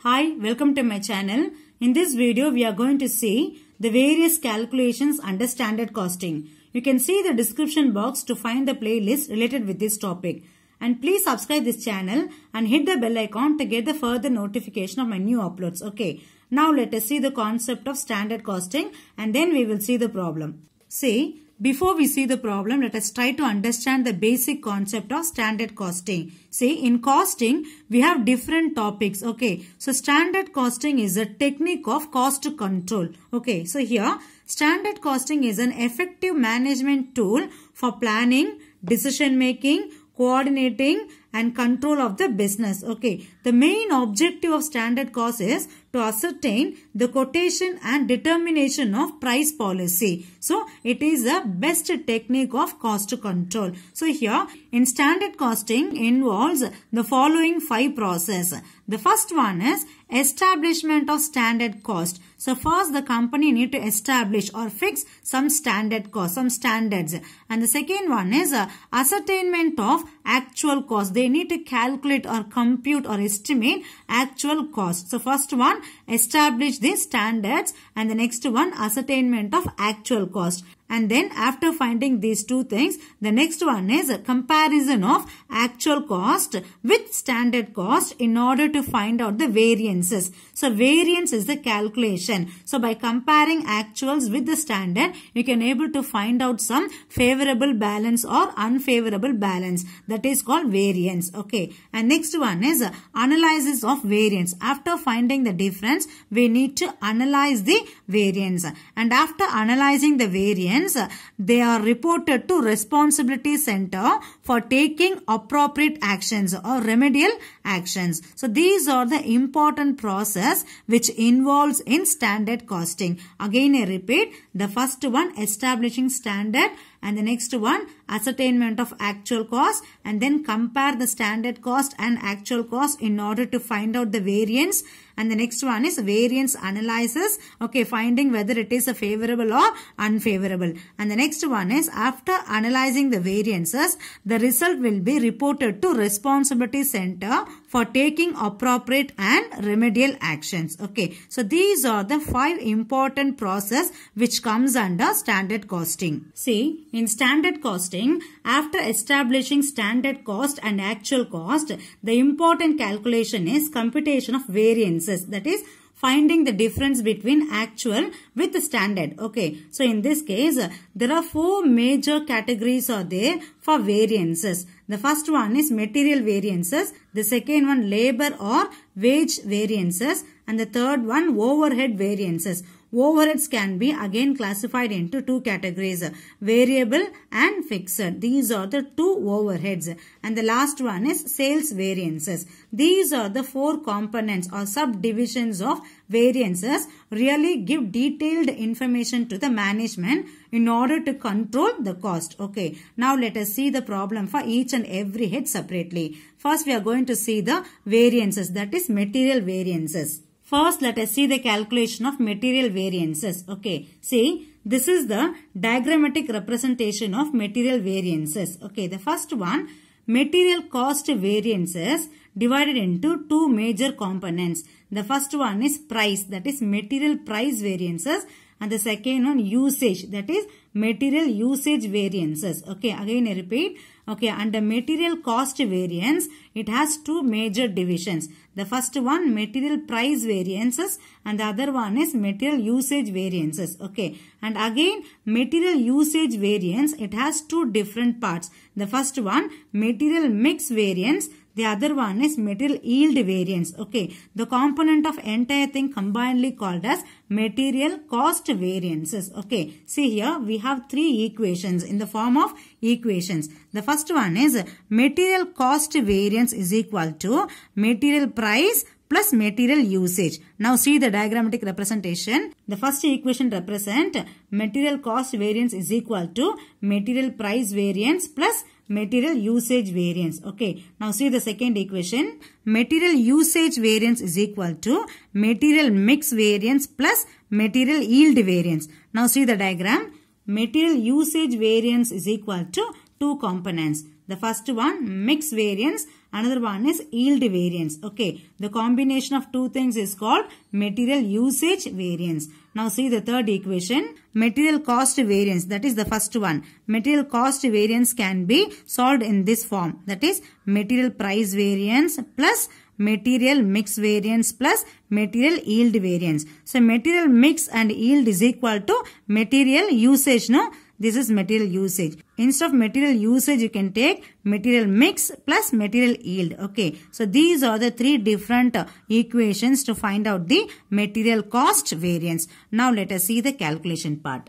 Hi, welcome to my channel. In this video, we are going to see the various calculations under standard costing. You can see the description box to find the playlist related with this topic. And please subscribe this channel and hit the bell icon to get the further notification of my new uploads. Okay, now let us see the concept of standard costing and then we will see the problem. See, before we see the problem, let us try to understand the basic concept of standard costing. See, in costing, we have different topics. Okay, so standard costing is a technique of cost control. Okay, so here, standard costing is an effective management tool for planning, decision making, coordinating and control of the business. Okay, the main objective of standard cost is to ascertain the quotation and determination of price policy. So it is the best technique of cost control. So here in standard costing involves the following five process. The first one is establishment of standard cost. So first the company need to establish or fix some standard cost, some standards. And the second one is uh, ascertainment of actual cost. They need to calculate or compute or estimate actual cost. So first one establish these standards and the next one ascertainment of actual cost and then after finding these two things, the next one is a comparison of actual cost with standard cost in order to find out the variances. So variance is the calculation. So by comparing actuals with the standard, you can able to find out some favorable balance or unfavorable balance. That is called variance. Okay. And next one is analysis of variance. After finding the difference, we need to analyze the variance. And after analyzing the variance, uh, they are reported to responsibility center for taking appropriate actions or remedial actions. So, these are the important process which involves in standard costing. Again, I repeat, the first one establishing standard and the next one ascertainment of actual cost and then compare the standard cost and actual cost in order to find out the variance and the next one is variance analysis. Okay, finding whether it is a favorable or unfavorable. And the next one is after analyzing the variances, the result will be reported to responsibility center for taking appropriate and remedial actions. Okay. So these are the five important process which comes under standard costing. See, in standard costing, after establishing standard cost and actual cost, the important calculation is computation of variances. That is, finding the difference between actual with standard. Okay. So in this case, there are four major categories are there for variances. The first one is material variances, the second one labor or wage variances and the third one overhead variances. Overheads can be again classified into two categories, variable and fixed. These are the two overheads. And the last one is sales variances. These are the four components or subdivisions of variances really give detailed information to the management in order to control the cost. Okay. Now let us see the problem for each and every head separately. First we are going to see the variances that is material variances. First, let us see the calculation of material variances. Okay, see, this is the diagrammatic representation of material variances. Okay, the first one, material cost variances divided into two major components. The first one is price, that is material price variances and the second one usage that is material usage variances. Okay, again I repeat. Okay, under material cost variance, it has two major divisions. The first one material price variances and the other one is material usage variances. Okay, and again material usage variance, it has two different parts. The first one material mix variance the other one is material yield variance. Okay. The component of entire thing combinedly called as material cost variances. Okay. See here we have three equations in the form of equations. The first one is material cost variance is equal to material price plus material usage. Now see the diagrammatic representation. The first equation represent material cost variance is equal to material price variance plus material usage variance. Okay. Now see the second equation. Material usage variance is equal to material mix variance plus material yield variance. Now see the diagram. Material usage variance is equal to two components. The first one mix variance, another one is yield variance. Okay. The combination of two things is called material usage variance. Now see the third equation. Material cost variance, that is the first one. Material cost variance can be solved in this form. That is material price variance plus material mix variance plus material yield variance. So material mix and yield is equal to material usage. No? This is material usage. Instead of material usage, you can take material mix plus material yield. Okay. So these are the three different uh, equations to find out the material cost variance. Now let us see the calculation part.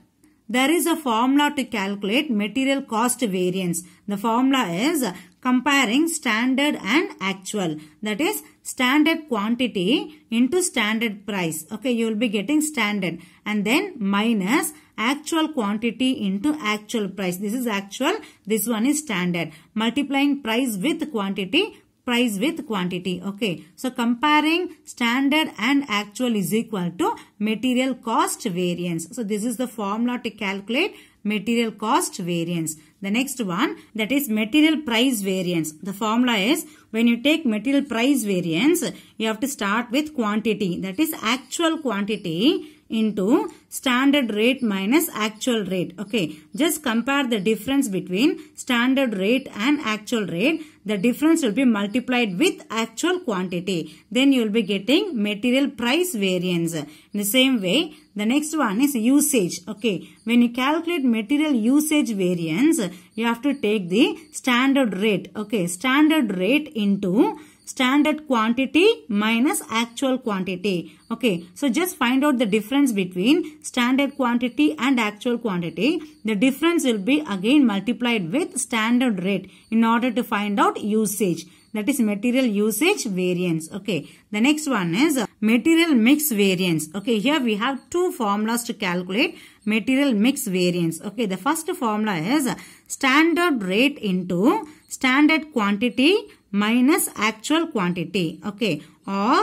There is a formula to calculate material cost variance. The formula is comparing standard and actual. That is standard quantity into standard price. Okay, you will be getting standard and then minus actual quantity into actual price. This is actual, this one is standard. Multiplying price with quantity, price with quantity. Okay, so comparing standard and actual is equal to material cost variance. So this is the formula to calculate material cost variance. The next one that is material price variance. The formula is when you take material price variance, you have to start with quantity that is actual quantity into standard rate minus actual rate. Okay, just compare the difference between standard rate and actual rate. The difference will be multiplied with actual quantity. Then you will be getting material price variance. In the same way, the next one is usage. Okay, when you calculate material usage variance, you have to take the standard rate. Okay, standard rate into standard quantity minus actual quantity. Okay, so just find out the difference between standard quantity and actual quantity. The difference will be again multiplied with standard rate in order to find out usage. That is material usage variance. Okay. The next one is material mix variance. Okay. Here we have two formulas to calculate material mix variance. Okay. The first formula is standard rate into standard quantity minus actual quantity. Okay. Or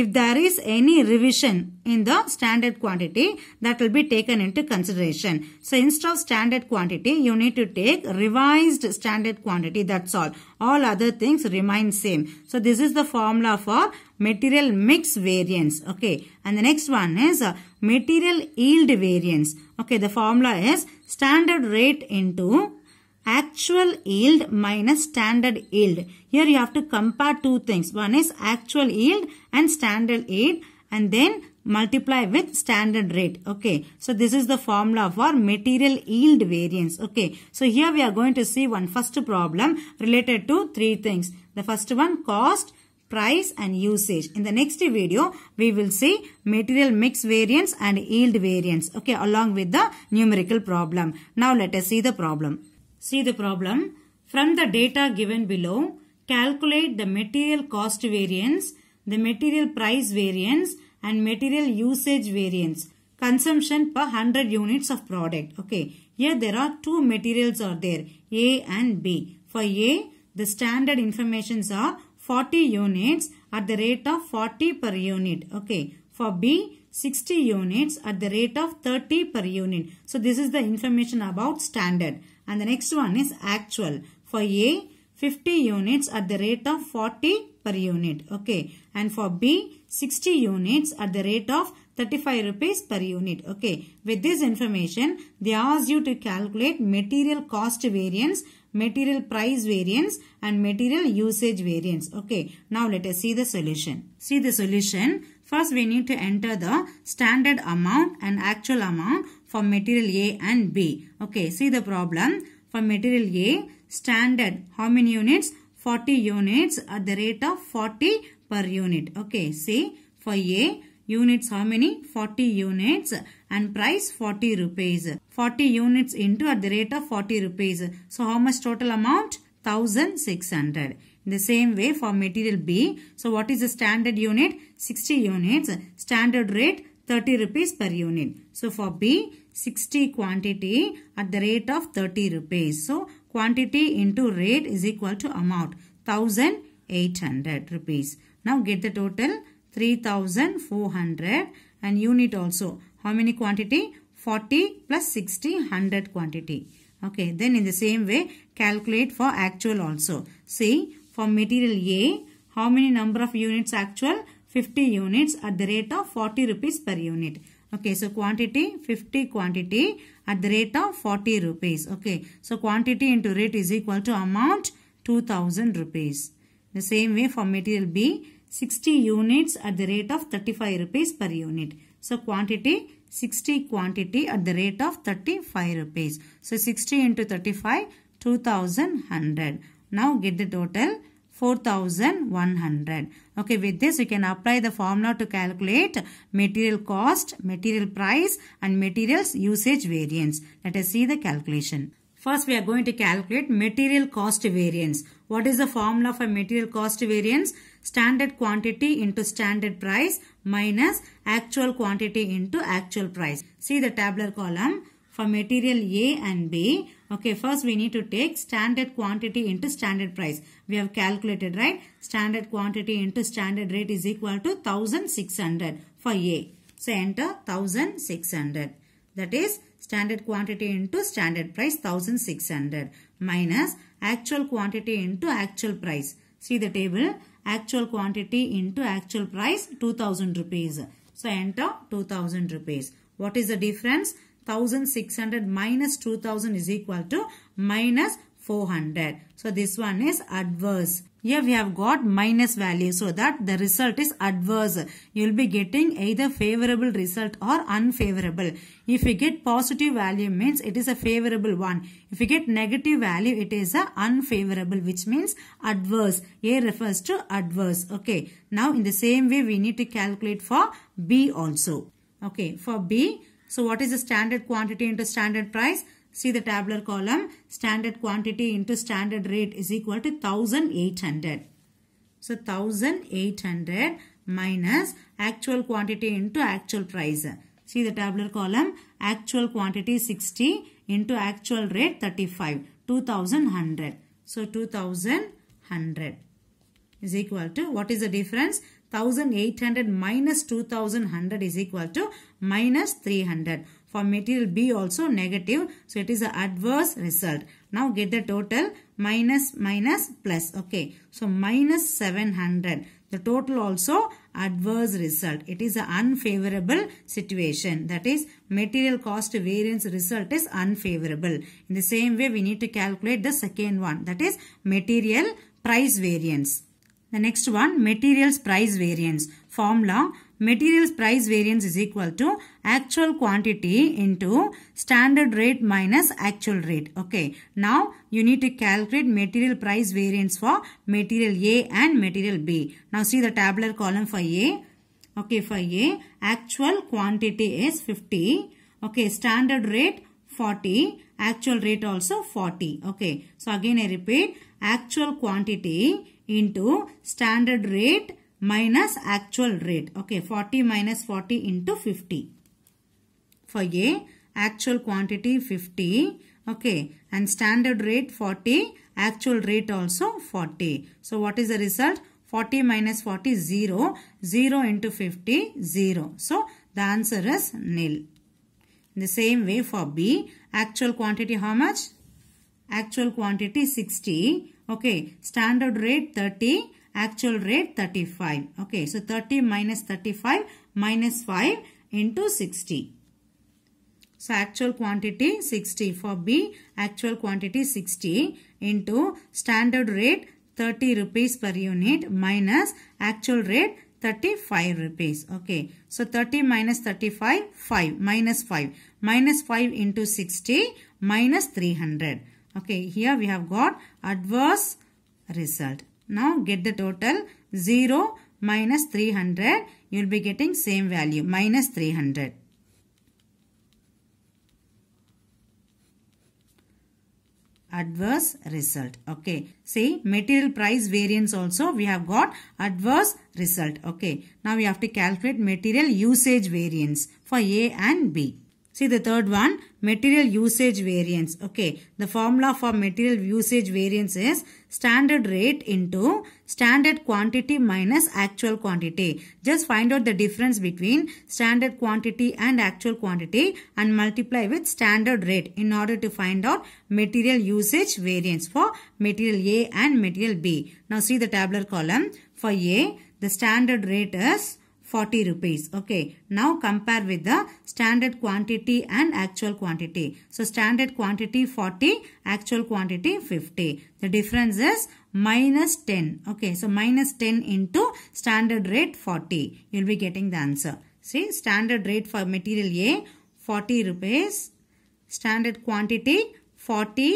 if there is any revision in the standard quantity, that will be taken into consideration. So instead of standard quantity, you need to take revised standard quantity. That's all. All other things remain same. So this is the formula for material mix variance. Okay. And the next one is uh, material yield variance. Okay. The formula is standard rate into actual yield minus standard yield. Here you have to compare two things. One is actual yield and standard yield and then multiply with standard rate. Okay. So this is the formula for material yield variance. Okay. So here we are going to see one first problem related to three things. The first one cost, price and usage. In the next video, we will see material mix variance and yield variance. Okay. Along with the numerical problem. Now let us see the problem. See the problem. From the data given below, calculate the material cost variance, the material price variance and material usage variance, consumption per 100 units of product. Okay, here there are two materials are there, A and B. For A, the standard informations are 40 units at the rate of 40 per unit. Okay, for B, 60 units at the rate of 30 per unit. So this is the information about standard. And the next one is actual. For A, 50 units at the rate of 40 per unit. Okay. And for B, 60 units at the rate of 35 rupees per unit. Okay. With this information, they ask you to calculate material cost variance, material price variance and material usage variance. Okay. Now let us see the solution. See the solution. First we need to enter the standard amount and actual amount for material A and B. Okay, see the problem. For material A, standard how many units? 40 units at the rate of 40 per unit. Okay, see for A, units how many? 40 units and price 40 rupees. 40 units into at the rate of 40 rupees. So how much total amount? 1600. the same way for material B. So what is the standard unit? 60 units. Standard rate 30 rupees per unit. So for B, 60 quantity at the rate of 30 rupees. So quantity into rate is equal to amount 1800 rupees. Now get the total 3400 and unit also. How many quantity? 40 plus 60, 100 quantity. Okay, then in the same way calculate for actual also. See, for material A, how many number of units actual? 50 units at the rate of 40 rupees per unit. Okay, so quantity 50 quantity at the rate of 40 rupees. Okay, so quantity into rate is equal to amount 2000 rupees. The same way for material B 60 units at the rate of 35 rupees per unit. So quantity 60 quantity at the rate of 35 rupees. So 60 into 35 2100. Now get the total 4100. Okay, with this you can apply the formula to calculate material cost, material price and materials usage variance. Let us see the calculation. First, we are going to calculate material cost variance. What is the formula for material cost variance? Standard quantity into standard price minus actual quantity into actual price. See the tabular column for material A and B. Okay, first we need to take standard quantity into standard price. We have calculated, right? Standard quantity into standard rate is equal to 1600 for A. So, enter 1600. That is standard quantity into standard price 1600 minus actual quantity into actual price. See the table. Actual quantity into actual price 2000 rupees. So, enter 2000 rupees. What is the difference? 1600 minus 2000 is equal to minus 400. So this one is adverse. Here we have got minus value so that the result is adverse. You will be getting either favorable result or unfavorable. If you get positive value means it is a favorable one. If you get negative value it is a unfavorable which means adverse. A refers to adverse. Okay. Now in the same way we need to calculate for B also. Okay. For B so what is the standard quantity into standard price? See the tabular column. Standard quantity into standard rate is equal to 1800. So 1800 minus actual quantity into actual price. See the tabular column. Actual quantity 60 into actual rate 35. 2100. So 2100 is equal to what is the difference? 1800 minus 2100 is equal to minus 300. For material B also negative. So it is an adverse result. Now get the total minus minus plus. Okay. So minus 700. The total also adverse result. It is an unfavorable situation. That is material cost variance result is unfavorable. In the same way we need to calculate the second one. That is material price variance. The next one, materials price variance. Formula, materials price variance is equal to actual quantity into standard rate minus actual rate. Okay. Now, you need to calculate material price variance for material A and material B. Now, see the tabular column for A. Okay, for A, actual quantity is 50. Okay, standard rate 40. Actual rate also 40. Okay. So, again I repeat, actual quantity into standard rate minus actual rate. Okay, 40 minus 40 into 50. For A, actual quantity 50. Okay, and standard rate 40, actual rate also 40. So, what is the result? 40 minus 40 0, 0 into 50 0. So, the answer is nil. the same way for B, actual quantity how much? Actual quantity 60 Okay, standard rate 30, actual rate 35. Okay, so 30 minus 35 minus 5 into 60. So actual quantity 60 for B, actual quantity 60 into standard rate 30 rupees per unit minus actual rate 35 rupees. Okay. So 30 minus 35, 5 minus 5 minus 5 into 60 minus 300. Okay, here we have got adverse result. Now get the total 0 minus 300. You will be getting same value minus 300. adverse result. Okay. See material price variance also we have got adverse result. Okay. Now we have to calculate material usage variance for A and B. See the third one, material usage variance. Okay, the formula for material usage variance is standard rate into standard quantity minus actual quantity. Just find out the difference between standard quantity and actual quantity and multiply with standard rate in order to find out material usage variance for material A and material B. Now see the tabular column. For A, the standard rate is 40 rupees. Okay. Now compare with the standard quantity and actual quantity. So standard quantity 40, actual quantity 50. The difference is minus 10. Okay. So minus 10 into standard rate 40. You'll be getting the answer. See standard rate for material A 40 rupees. Standard quantity 40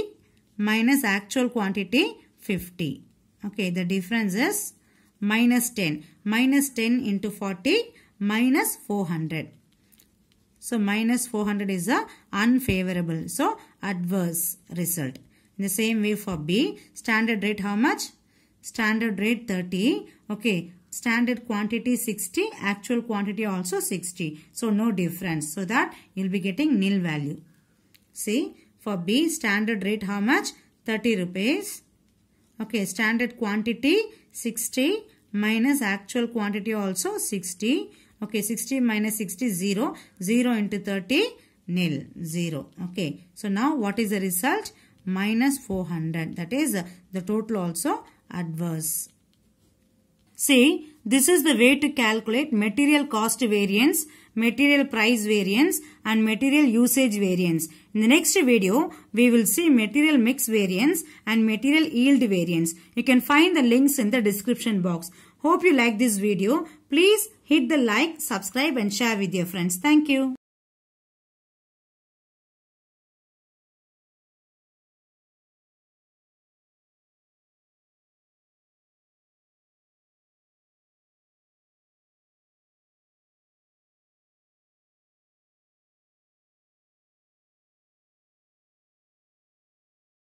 minus actual quantity 50. Okay. The difference is minus 10. Minus 10 into 40 minus 400. So minus 400 is a unfavorable. So adverse result. In the same way for B, standard rate how much? Standard rate 30. Okay. Standard quantity 60, actual quantity also 60. So no difference. So that you'll be getting nil value. See, for B standard rate how much? 30 rupees. Okay, standard quantity 60 minus actual quantity also 60. Okay, 60 minus 60 0. 0 into 30 nil. 0. Okay, so now what is the result? Minus 400. That is uh, the total also adverse. See, this is the way to calculate material cost variance material price variance and material usage variance. In the next video, we will see material mix variance and material yield variance. You can find the links in the description box. Hope you like this video. Please hit the like, subscribe and share with your friends. Thank you.